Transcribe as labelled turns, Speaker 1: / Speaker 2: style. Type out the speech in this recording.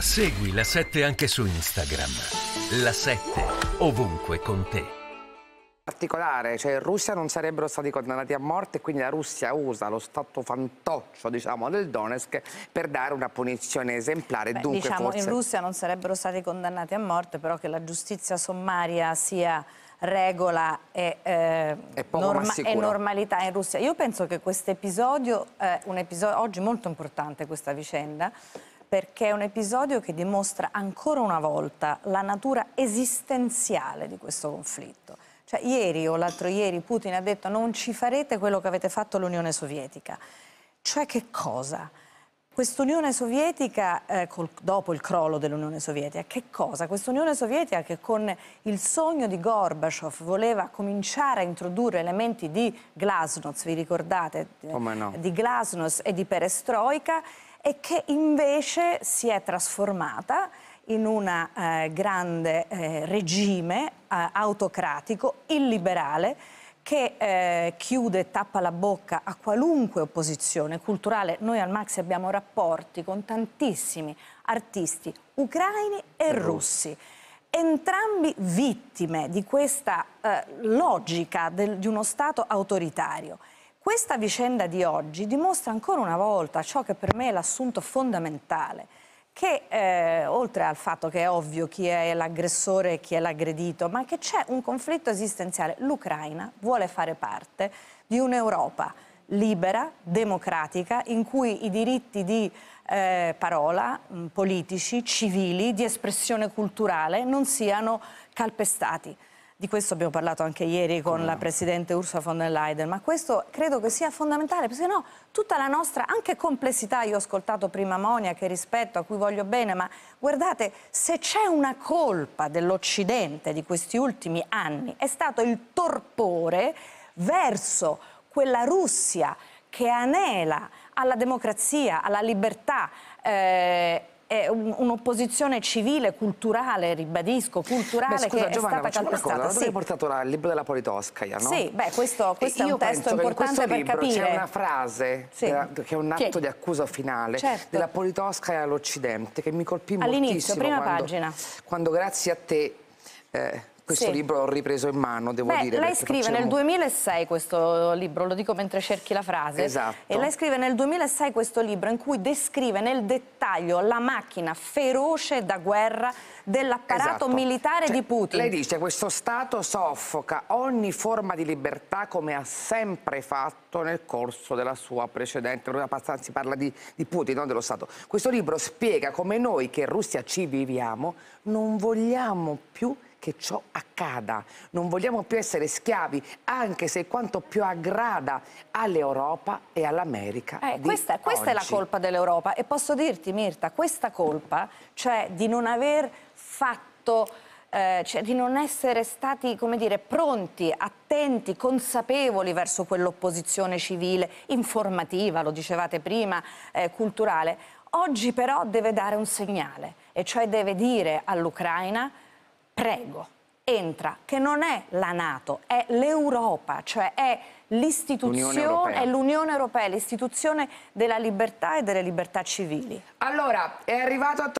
Speaker 1: Segui la 7 anche su Instagram. La 7 ovunque con te
Speaker 2: particolare, cioè in Russia non sarebbero stati condannati a morte, quindi la Russia usa lo stato fantoccio, diciamo, del Donetsk per dare una punizione esemplare. Beh, Dunque, diciamo, forse... in Russia
Speaker 1: non sarebbero stati condannati a morte, però che la giustizia sommaria sia regola e, eh, norma e normalità in Russia. Io penso che questo episodio, eh, episodio oggi molto importante questa vicenda, perché è un episodio che dimostra ancora una volta la natura esistenziale di questo conflitto. Cioè, ieri o l'altro ieri Putin ha detto non ci farete quello che avete fatto all'Unione Sovietica. Cioè che cosa? Quest'Unione Sovietica, eh, col, dopo il crollo dell'Unione Sovietica, che cosa? Quest'Unione Sovietica che con il sogno di Gorbaciov voleva cominciare a introdurre elementi di glasnost, vi ricordate? No. Di glasnost e di perestroica e che invece si è trasformata in un eh, grande eh, regime eh, autocratico, illiberale, che eh, chiude e tappa la bocca a qualunque opposizione culturale. Noi al Maxi abbiamo rapporti con tantissimi artisti ucraini e russi entrambi vittime di questa eh, logica del, di uno Stato autoritario. Questa vicenda di oggi dimostra ancora una volta ciò che per me è l'assunto fondamentale, che eh, oltre al fatto che è ovvio chi è l'aggressore e chi è l'aggredito, ma che c'è un conflitto esistenziale. L'Ucraina vuole fare parte di un'Europa libera, democratica, in cui i diritti di eh, parola, politici, civili, di espressione culturale non siano calpestati. Di questo abbiamo parlato anche ieri con la Presidente Ursula von der Leyen, ma questo credo che sia fondamentale, perché no tutta la nostra anche complessità, io ho ascoltato prima Monia che rispetto, a cui voglio bene, ma guardate, se c'è una colpa dell'Occidente di questi ultimi anni è stato il torpore verso quella Russia che anela alla democrazia, alla libertà. Eh, è un'opposizione civile, culturale, ribadisco, culturale beh, scusa, che Giovanna, è stata calpestata. Una cosa, sì.
Speaker 2: portato là, il libro della Politoscaia, no? Sì,
Speaker 1: beh, questo, questo è un testo importante per capire. C'è una
Speaker 2: frase sì. della, che è un atto di accusa finale certo. della Politoscaia all'Occidente che mi colpì moltissimo. All'inizio, prima quando, pagina. Quando grazie a te eh, questo sì. libro l'ho ripreso in mano, devo Beh, dire. Lei scrive nel
Speaker 1: 2006 questo libro, lo dico mentre cerchi la frase. Esatto. E lei scrive nel 2006 questo libro in cui descrive nel dettaglio la macchina feroce da
Speaker 2: guerra dell'apparato esatto. militare cioè, di Putin. Lei dice questo Stato soffoca ogni forma di libertà come ha sempre fatto nel corso della sua precedente, si parla di, di Putin, non dello Stato. Questo libro spiega come noi che in Russia ci viviamo non vogliamo più che ciò accada. Non vogliamo più essere schiavi, anche se quanto più aggrada all'Europa e all'America. Eh, questa, questa è la colpa
Speaker 1: dell'Europa e posso dirti Mirta, questa colpa, cioè di non aver fatto... Eh, cioè di non essere stati come dire, pronti, attenti, consapevoli verso quell'opposizione civile, informativa, lo dicevate prima, eh, culturale. Oggi però deve dare un segnale e cioè deve dire all'Ucraina prego, entra, che non è la Nato, è l'Europa, cioè è l'istituzione, è l'Unione Europea, l'istituzione della libertà e delle libertà civili.
Speaker 2: Allora, è arrivato a